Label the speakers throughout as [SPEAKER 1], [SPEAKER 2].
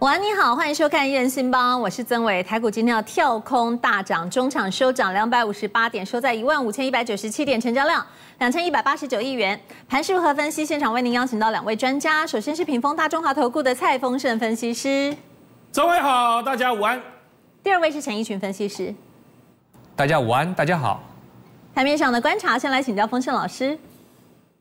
[SPEAKER 1] 午安，你好，欢迎收看《一人信帮》，我是曾伟。台股今天要跳空大涨，中场收涨两百五十八点，收在一万五千一百九十七点，成交量两千一百八十九亿元。盘势如何分析？现场为您邀请到两位专家，首先是屏风大中华投顾的蔡丰盛分析师，曾伟好，大家午安。第二位是陈奕群分析师，
[SPEAKER 2] 大家午安，大家好。
[SPEAKER 1] 台面上的观察，先来请教丰盛老师。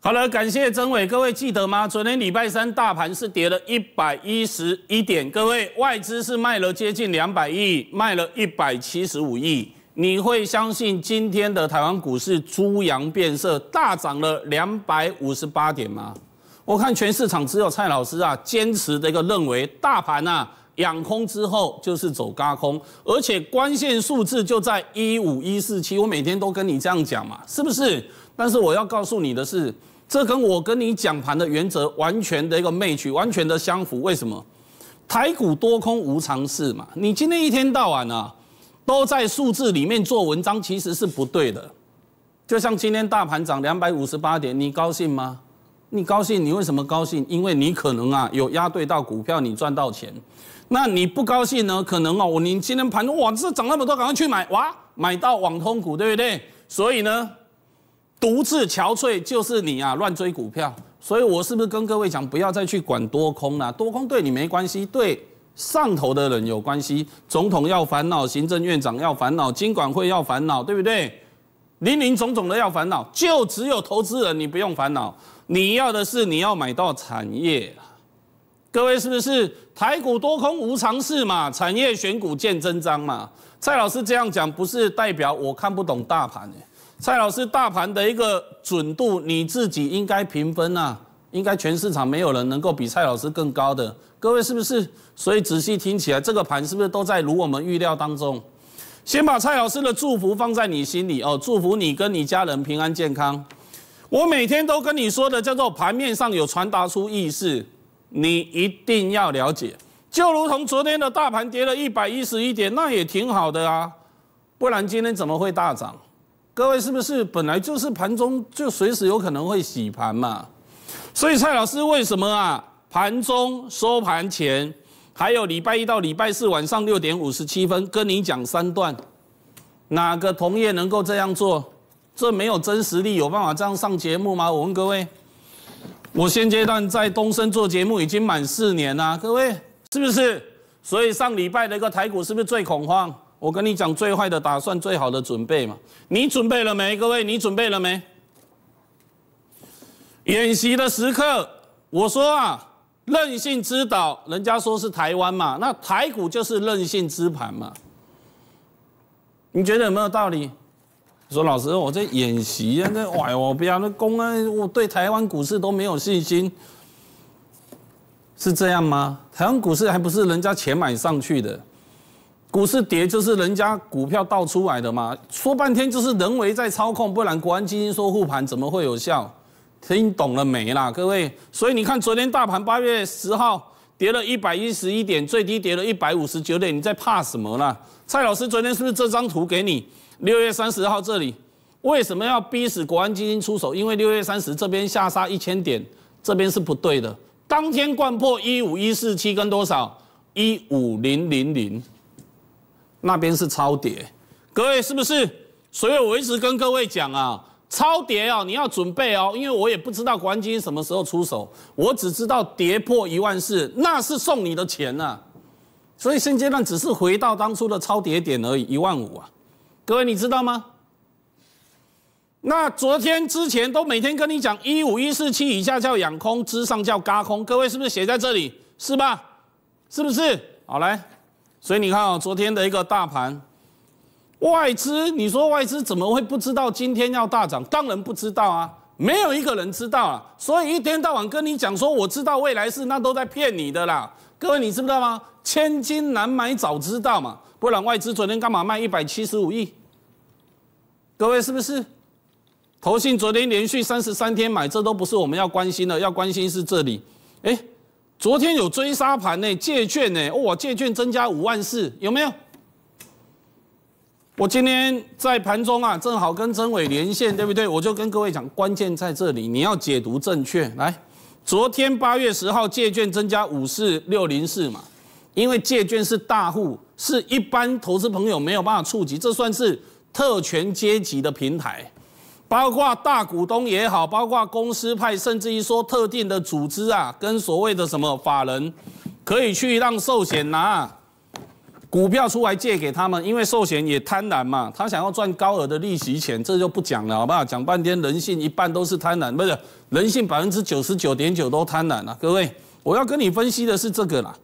[SPEAKER 2] 好了，感谢曾伟，各位记得吗？昨天礼拜三，大盘是跌了一百一十一点，各位外资是卖了接近两百亿，卖了一百七十五亿。你会相信今天的台湾股市猪羊变色，大涨了两百五十八点吗？我看全市场只有蔡老师啊，坚持的一个认为，大盘呐，养空之后就是走高空，而且关键数字就在一五一四七，我每天都跟你这样讲嘛，是不是？但是我要告诉你的是，这跟我跟你讲盘的原则完全的一个 match，完全的相符。为什么？台股多空无常事嘛。你今天一天到晚啊，都在数字里面做文章，其实是不对的。就像今天大盘涨两百五十八点，你高兴吗？你高兴，你为什么高兴？因为你可能啊有压对到股票，你赚到钱。那你不高兴呢？可能哦，你今天盘哇，这涨那么多，赶快去买哇，买到网通股，对不对？所以呢？独自憔悴就是你啊！乱追股票，所以我是不是跟各位讲，不要再去管多空了？多空对你没关系，对上头的人有关系。总统要烦恼，行政院长要烦恼，金管会要烦恼，对不对？林林总总的要烦恼，就只有投资人你不用烦恼。你要的是你要买到产业，各位是不是？台股多空无常事嘛，产业选股见真章嘛。蔡老师这样讲，不是代表我看不懂大盘蔡老师，大盘的一个准度，你自己应该评分啊，应该全市场没有人能够比蔡老师更高的，各位是不是？所以仔细听起来，这个盘是不是都在如我们预料当中？先把蔡老师的祝福放在你心里哦，祝福你跟你家人平安健康。我每天都跟你说的叫做盘面上有传达出意识，你一定要了解。就如同昨天的大盘跌了一百一十一点，那也挺好的啊，不然今天怎么会大涨？各位是不是本来就是盘中就随时有可能会洗盘嘛？所以蔡老师为什么啊？盘中、收盘前，还有礼拜一到礼拜四晚上六点五十七分跟你讲三段，哪个同业能够这样做？这没有真实力，有办法这样上节目吗？我问各位，我现阶段在东升做节目已经满四年了，各位是不是？所以上礼拜的一个台股是不是最恐慌？我跟你讲，最坏的打算，最好的准备嘛。你准备了没，各位？你准备了没？演习的时刻，我说啊，任性之岛，人家说是台湾嘛，那台股就是任性之盘嘛。你觉得有没有道理？说老师，我在演习啊，那哎，我不要那公安，我对台湾股市都没有信心，是这样吗？台湾股市还不是人家钱买上去的？股市跌就是人家股票倒出来的嘛，说半天就是人为在操控，不然国安基金说护盘怎么会有效？听懂了没啦，各位？所以你看昨天大盘八月十号跌了一百一十一点，最低跌了一百五十九点，你在怕什么啦？蔡老师昨天是不是这张图给你？六月三十号这里为什么要逼死国安基金出手？因为六月三十这边下杀一千点，这边是不对的。当天灌破一五一四七跟多少？一五零零零。那边是超跌，各位是不是？所以我一直跟各位讲啊，超跌哦，你要准备哦，因为我也不知道黄金什么时候出手，我只知道跌破一万四，那是送你的钱呐。所以现阶段只是回到当初的超跌点而已，一万五啊。各位你知道吗？那昨天之前都每天跟你讲一五一四七以下叫养空，之上叫嘎空，各位是不是写在这里？是吧？是不是？好来。所以你看哦，昨天的一个大盘，外资，你说外资怎么会不知道今天要大涨？当然不知道啊，没有一个人知道啊。所以一天到晚跟你讲说我知道未来是，那都在骗你的啦。各位你知不知道吗？千金难买早知道嘛，不然外资昨天干嘛卖一百七十五亿？各位是不是？投信昨天连续三十三天买，这都不是我们要关心的，要关心是这里，哎。昨天有追杀盘呢，借券呢，哇，借券增加五万四，有没有？我今天在盘中啊，正好跟曾伟连线，对不对？我就跟各位讲，关键在这里，你要解读正确。来，昨天八月十号借券增加五四六零四嘛，因为借券是大户，是一般投资朋友没有办法触及，这算是特权阶级的平台。包括大股东也好，包括公司派，甚至于说特定的组织啊，跟所谓的什么法人，可以去让寿险拿股票出来借给他们，因为寿险也贪婪嘛，他想要赚高额的利息钱，这就不讲了，好不好？讲半天人性一半都是贪婪，不是人性百分之九十九点九都贪婪了，各位，我要跟你分析的是这个啦。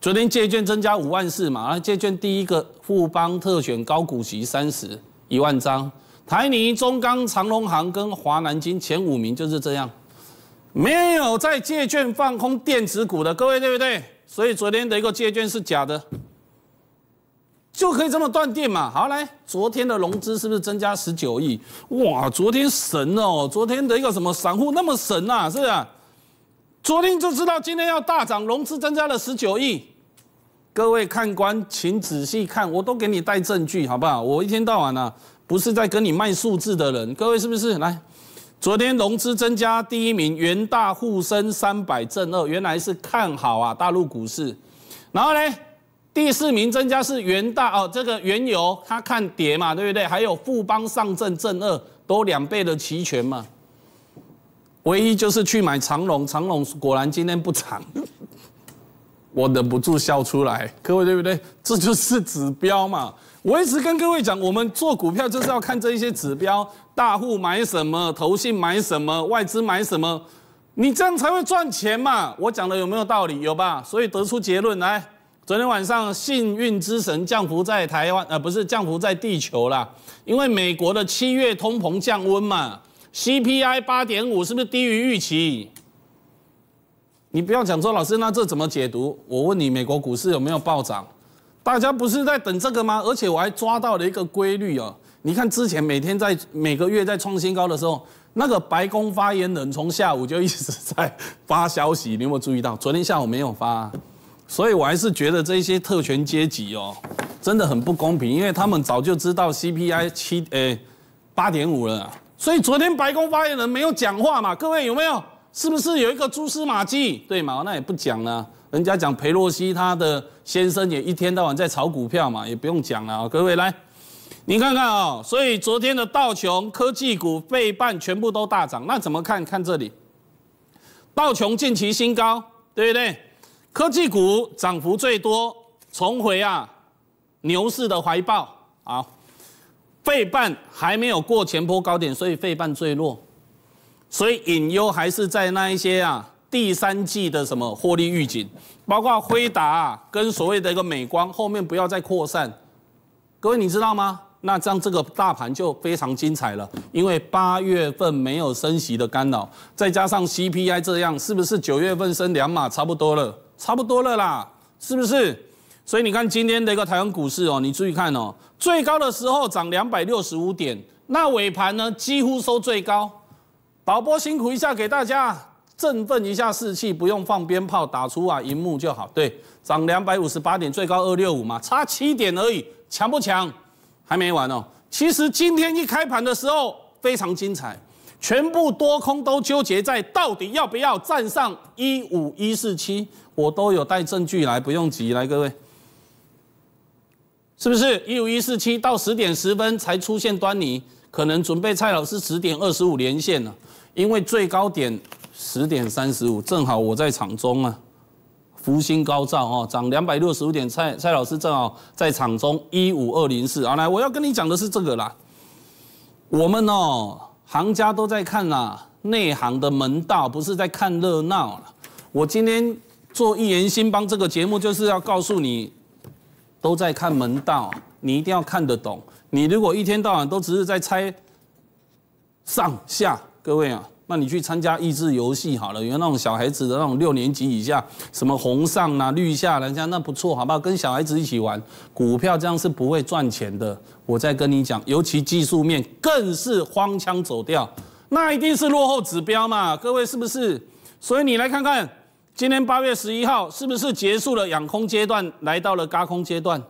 [SPEAKER 2] 昨天借券增加五万四嘛，啊，借券第一个富邦特选高股息三十一万张。台泥、中钢、长荣行跟华南金前五名就是这样，没有在借券放空电子股的，各位对不对？所以昨天的一个借券是假的，就可以这么断定嘛？好，来，昨天的融资是不是增加十九亿？哇，昨天神哦，昨天的一个什么散户那么神啊？是不是？昨天就知道今天要大涨，融资增加了十九亿。各位看官，请仔细看，我都给你带证据好不好？我一天到晚呢。不是在跟你卖数字的人，各位是不是？来，昨天融资增加第一名，元大、沪深三百正二，原来是看好啊大陆股市。然后呢，第四名增加是元大哦，这个原油它看跌嘛，对不对？还有富邦上证正二都两倍的期权嘛，唯一就是去买长龙，长龙果然今天不涨，我忍不住笑出来，各位对不对？这就是指标嘛。我一直跟各位讲，我们做股票就是要看这一些指标，大户买什么，投信买什么，外资买什么，你这样才会赚钱嘛。我讲的有没有道理？有吧？所以得出结论来，昨天晚上幸运之神降幅在台湾，呃，不是降幅在地球啦，因为美国的七月通膨降温嘛，CPI 八点五是不是低于预期？你不要讲说老师，那这怎么解读？我问你，美国股市有没有暴涨？大家不是在等这个吗？而且我还抓到了一个规律哦。你看之前每天在每个月在创新高的时候，那个白宫发言人从下午就一直在发消息，你有没有注意到？昨天下午没有发，所以我还是觉得这些特权阶级哦，真的很不公平，因为他们早就知道 CPI 七诶八点五了，所以昨天白宫发言人没有讲话嘛。各位有没有？是不是有一个蛛丝马迹？对，嘛？那也不讲了。人家讲裴洛西，他的先生也一天到晚在炒股票嘛，也不用讲了啊。各位来，你看看啊，所以昨天的道琼科技股、费半全部都大涨，那怎么看看这里？道琼近期新高，对不对？科技股涨幅最多，重回啊牛市的怀抱啊。费半还没有过前波高点，所以费半最弱，所以隐忧还是在那一些啊。第三季的什么获利预警，包括辉达跟所谓的一个美光，后面不要再扩散。各位你知道吗？那这样这个大盘就非常精彩了，因为八月份没有升息的干扰，再加上 C P I 这样，是不是九月份升两码差不多了？差不多了啦，是不是？所以你看今天的一个台湾股市哦，你注意看哦，最高的时候涨两百六十五点，那尾盘呢几乎收最高。导播辛苦一下给大家。振奋一下士气，不用放鞭炮，打出啊，银幕就好。对，涨两百五十八点，最高二六五嘛，差七点而已，强不强？还没完哦。其实今天一开盘的时候非常精彩，全部多空都纠结在到底要不要站上一五一四七，我都有带证据来，不用急，来各位，是不是一五一四七到十点十分才出现端倪？可能准备蔡老师十点二十五连线了，因为最高点。十点三十五，正好我在场中啊，福星高照啊，涨两百六十五点。蔡蔡老师正好在场中一五二零四啊，来，我要跟你讲的是这个啦。我们哦，行家都在看啦，内行的门道不是在看热闹我今天做一言兴邦这个节目，就是要告诉你，都在看门道，你一定要看得懂。你如果一天到晚都只是在猜上下，各位啊。那你去参加益智游戏好了，有那种小孩子的那种六年级以下，什么红上啊绿下，人家那不错，好不好？跟小孩子一起玩股票这样是不会赚钱的。我再跟你讲，尤其技术面更是荒腔走调，那一定是落后指标嘛，各位是不是？所以你来看看，今天八月十一号是不是结束了养空阶段，来到了高空阶段，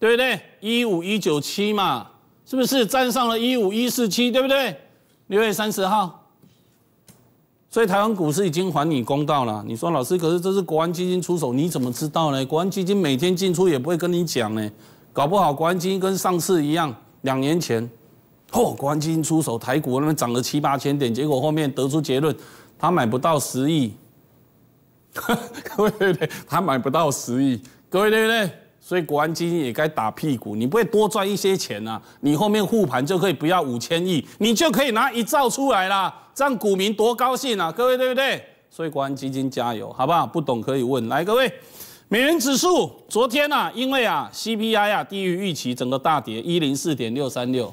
[SPEAKER 2] 对不对？一五一九七嘛，是不是站上了一五一四七，对不对？六月三十号。所以台湾股市已经还你公道了。你说老师，可是这是国安基金出手，你怎么知道呢？国安基金每天进出也不会跟你讲呢。搞不好国安基金跟上次一样，两年前，哦，国安基金出手台股那边涨了七八千点，结果后面得出结论，他买不到十亿。各位对不对？他买不到十亿，各位对不对？所以国安基金也该打屁股，你不会多赚一些钱啊？你后面护盘就可以不要五千亿，你就可以拿一兆出来这样股民多高兴啊！各位对不对？所以国安基金加油，好不好？不懂可以问。来，各位，美元指数昨天啊，因为啊 C P I 啊低于预期，整个大跌一零四点六三六。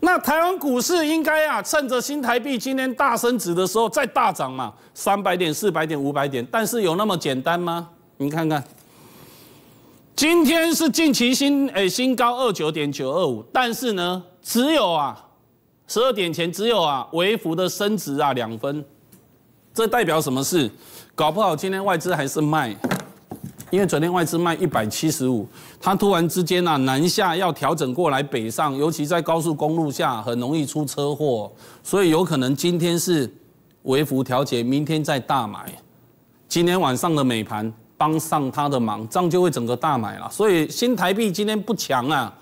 [SPEAKER 2] 那台湾股市应该啊，趁着新台币今天大升值的时候再大涨嘛，三百点、四百点、五百点。但是有那么简单吗？你看看。今天是近期新诶新高二九点九二五，但是呢，只有啊十二点前只有啊微幅的升值啊两分，这代表什么事？搞不好今天外资还是卖，因为昨天外资卖一百七十五，它突然之间啊南下要调整过来北上，尤其在高速公路下很容易出车祸，所以有可能今天是微幅调节，明天再大买。今天晚上的美盘。帮上他的忙，这样就会整个大买了。所以新台币今天不强啊，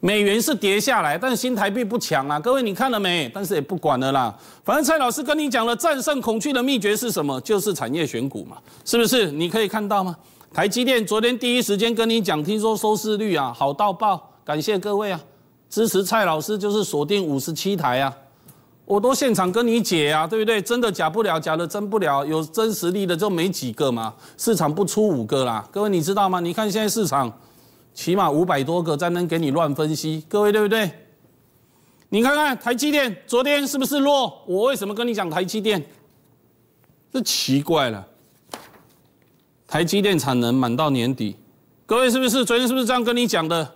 [SPEAKER 2] 美元是跌下来，但新台币不强啊。各位你看了没？但是也不管了啦。反正蔡老师跟你讲了，战胜恐惧的秘诀是什么？就是产业选股嘛，是不是？你可以看到吗？台积电昨天第一时间跟你讲，听说收视率啊好到爆，感谢各位啊，支持蔡老师就是锁定五十七台啊。我都现场跟你解啊，对不对？真的假不了，假的真不了，有真实力的就没几个嘛，市场不出五个啦。各位你知道吗？你看现在市场，起码五百多个在能给你乱分析。各位对不对？你看看台积电昨天是不是弱？我为什么跟你讲台积电？这奇怪了。台积电产能满到年底，各位是不是昨天是不是这样跟你讲的？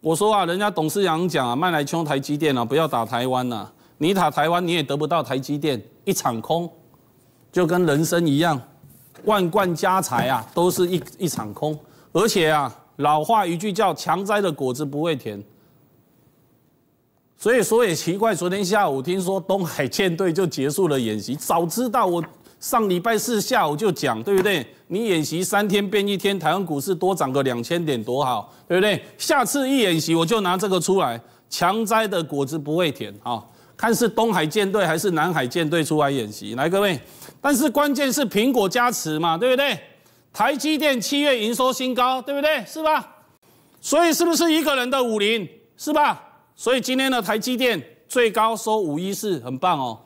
[SPEAKER 2] 我说啊，人家董事长讲啊，卖来敲台积电啊，不要打台湾呐。你打台湾，你也得不到台积电，一场空，就跟人生一样，万贯家财啊，都是一一场空。而且啊，老话一句叫“强摘的果子不会甜”。所以说也奇怪，昨天下午听说东海舰队就结束了演习，早知道我上礼拜四下午就讲，对不对？你演习三天变一天，台湾股市多涨个两千点多好，对不对？下次一演习我就拿这个出来，“强摘的果子不会甜”啊。看是东海舰队还是南海舰队出来演习？来各位，但是关键是苹果加持嘛，对不对？台积电七月营收新高，对不对？是吧？所以是不是一个人的五零，是吧？所以今天的台积电最高收五一四，很棒哦。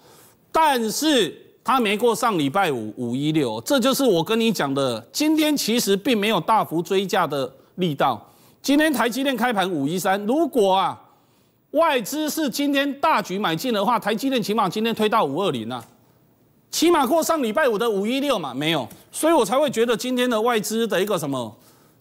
[SPEAKER 2] 但是它没过上礼拜五五一六，这就是我跟你讲的。今天其实并没有大幅追价的力道。今天台积电开盘五一三，如果啊。外资是今天大举买进的话，台积电起码今天推到五二零啊，起码过上礼拜五的五一六嘛，没有，所以我才会觉得今天的外资的一个什么，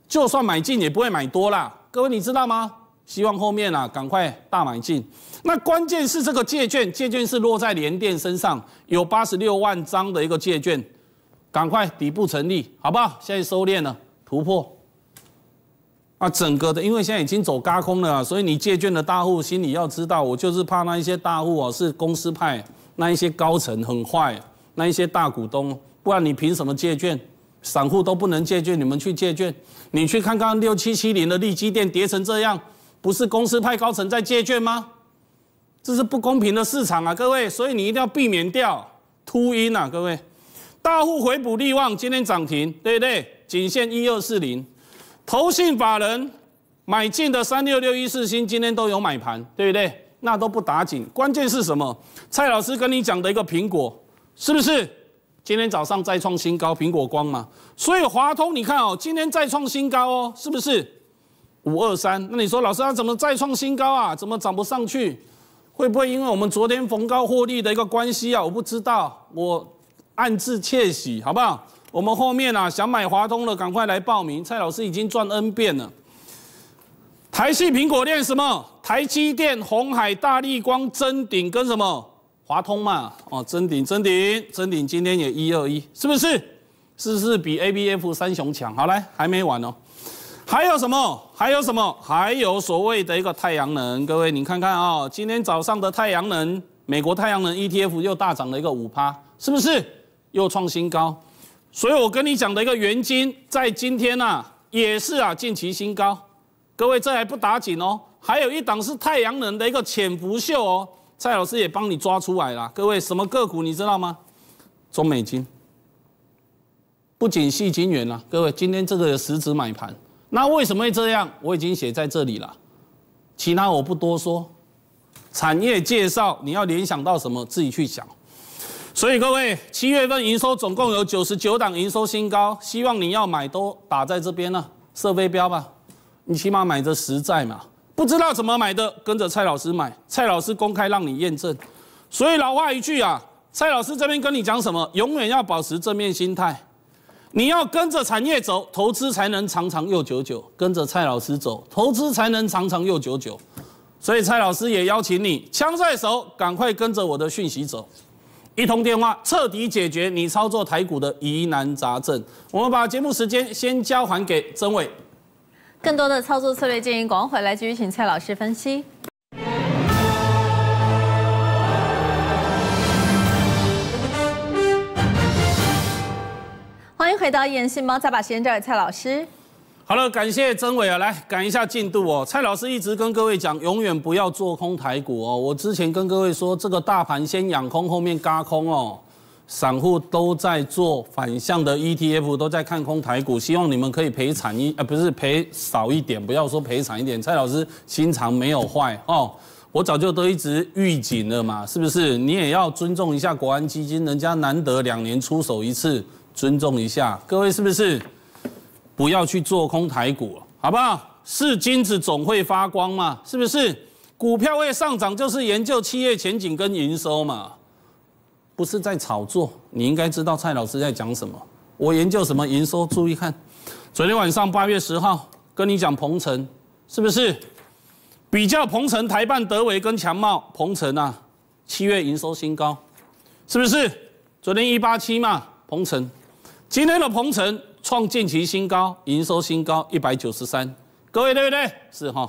[SPEAKER 2] 就算买进也不会买多啦。各位你知道吗？希望后面啊赶快大买进。那关键是这个借券，借券是落在联电身上，有八十六万张的一个借券，赶快底部成立，好不好？现在收敛了，突破。啊，整个的，因为现在已经走高空了，所以你借券的大户心里要知道，我就是怕那一些大户啊，是公司派那一些高层很坏，那一些大股东，不然你凭什么借券？散户都不能借券，你们去借券？你去看看六七七零的利基店跌成这样，不是公司派高层在借券吗？这是不公平的市场啊，各位，所以你一定要避免掉秃鹰啊，各位，大户回补利旺今天涨停，对不对？仅限一二四零。投信法人买进的三六六一四星，今天都有买盘，对不对？那都不打紧，关键是什么？蔡老师跟你讲的一个苹果，是不是？今天早上再创新高，苹果光嘛。所以华通，你看哦，今天再创新高哦，是不是？五二三？那你说，老师他怎么再创新高啊？怎么涨不上去？会不会因为我们昨天逢高获利的一个关系啊？我不知道，我暗自窃喜，好不好？我们后面啊，想买华通的，赶快来报名。蔡老师已经赚 N 遍了。台系苹果链什么？台积电、红海、大立光、臻鼎跟什么？华通嘛。哦，臻鼎、臻鼎、臻鼎今天也一二一，是不是？是不是比 A B F 三雄强？好，来，还没完哦。还有什么？还有什么？还有所谓的一个太阳能。各位，你看看啊，今天早上的太阳能，美国太阳能 E T F 又大涨了一个五趴，是不是？又创新高。所以，我跟你讲的一个原金，在今天呢，也是啊，近期新高。各位，这还不打紧哦，还有一档是太阳能的一个潜伏秀哦。蔡老师也帮你抓出来了，各位，什么个股你知道吗？中美金，不仅系金元啊，各位，今天这个十指买盘，那为什么会这样？我已经写在这里了，其他我不多说。产业介绍，你要联想到什么，自己去想。所以各位，七月份营收总共有九十九档营收新高，希望你要买都打在这边呢，设飞标吧，你起码买得实在嘛。不知道怎么买的，跟着蔡老师买，蔡老师公开让你验证。所以老话一句啊，蔡老师这边跟你讲什么，永远要保持正面心态，你要跟着产业走，投资才能长长又久久。跟着蔡老师走，投资才能长长又久久。所以蔡老师也邀请你，枪在手，赶快跟着我的讯息走。一通电话，彻底解决你操作台股的疑难杂症。我们把节目时间先交还给曾伟。
[SPEAKER 1] 更多的操作策略建议，广回来继续请蔡老师分析。欢迎回到一言信再把时间交给蔡老师。
[SPEAKER 2] 好了，感谢曾伟啊，来赶一下进度哦。蔡老师一直跟各位讲，永远不要做空台股哦。我之前跟各位说，这个大盘先养空，后面嘎空哦。散户都在做反向的 ETF，都在看空台股，希望你们可以赔惨一，呃，不是赔少一点，不要说赔惨一点。蔡老师心肠没有坏哦，我早就都一直预警了嘛，是不是？你也要尊重一下国安基金，人家难得两年出手一次，尊重一下，各位是不是？不要去做空台股好不好？是金子总会发光嘛，是不是？股票会上涨就是研究企业前景跟营收嘛，不是在炒作。你应该知道蔡老师在讲什么。我研究什么营收？注意看，昨天晚上八月十号跟你讲鹏程，是不是？比较鹏程、台办、德维跟强茂，鹏程啊，七月营收新高，是不是？昨天一八七嘛，鹏程，今天的鹏程。创近期新高，营收新高一百九十三，各位对不对？是哈。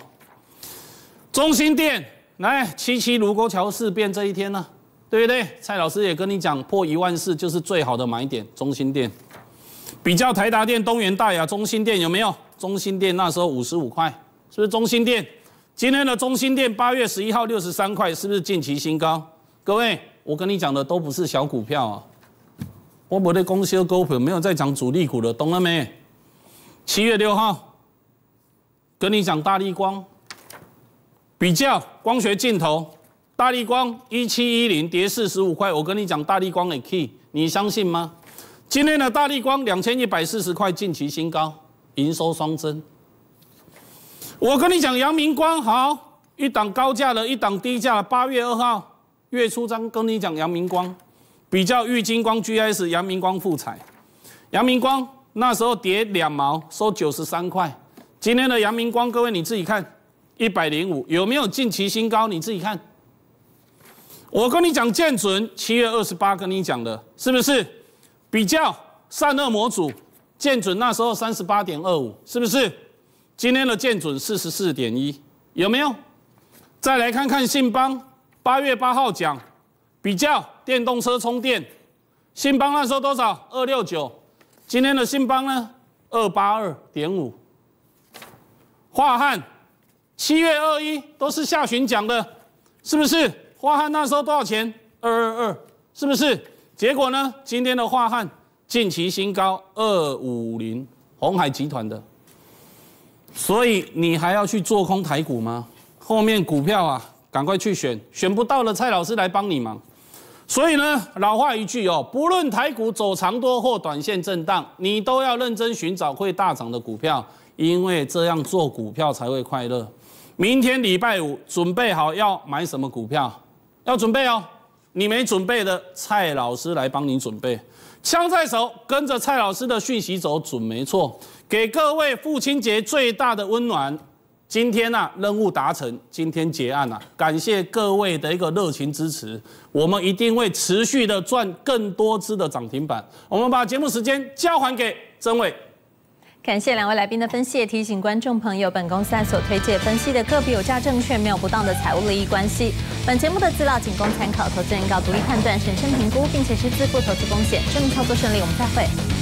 [SPEAKER 2] 中心店来七七卢沟桥事变这一天呢，对不对？蔡老师也跟你讲，破一万四就是最好的买点。中心店比较台达电、东元、大雅、中心店有没有？中心店那时候五十五块，是不是中心店？今天的中心店八月十一号六十三块，是不是近期新高？各位，我跟你讲的都不是小股票啊。我们得公司和股票没有在讲主力股了，懂了没？七月六号，跟你讲大力光，比较光学镜头，大力光一七一零跌四十五块，我跟你讲大力光的 key，你相信吗？今天的大力光两千一百四十块，近期新高，营收双增。我跟你讲阳明光，好，一档高价的，一档低价的，八月二号月初章，跟你讲阳明光。比较玉金光、G.S.、阳明光、富彩、阳明光那时候跌两毛，收九十三块。今天的阳明光，各位你自己看，一百零五有没有近期新高？你自己看。我跟你讲，剑准七月二十八跟你讲的，是不是？比较散热模组，剑准那时候三十八点二五，是不是？今天的剑准四十四点一，有没有？再来看看信邦，八月八号讲比较。电动车充电，信邦那时候多少？二六九。今天的信邦呢？二八二点五。华汉七月二一都是下旬讲的，是不是？华汉那时候多少钱？二二二，是不是？结果呢？今天的华汉近期新高二五零，红海集团的。所以你还要去做空台股吗？后面股票啊，赶快去选，选不到了，蔡老师来帮你忙。所以呢，老话一句哦，不论台股走长多或短线震荡，你都要认真寻找会大涨的股票，因为这样做股票才会快乐。明天礼拜五准备好要买什么股票，要准备哦。你没准备的，蔡老师来帮你准备。枪在手，跟着蔡老师的讯息走，准没错。给各位父亲节最大的温暖。今天呢，任务达成，今天结案了，感谢各位的一个热情支持，我们一定会持续的赚更多支的涨停板。我们把节目时间交还给曾伟，
[SPEAKER 1] 感谢两位来宾的分析，也提醒观众朋友，本公司所推介分析的个别有价证券没有不当的财务利益关系。本节目的资料仅供参考，投资人要独立判断，审慎评估，并且是自负投资风险。祝明操作顺利，我们再会。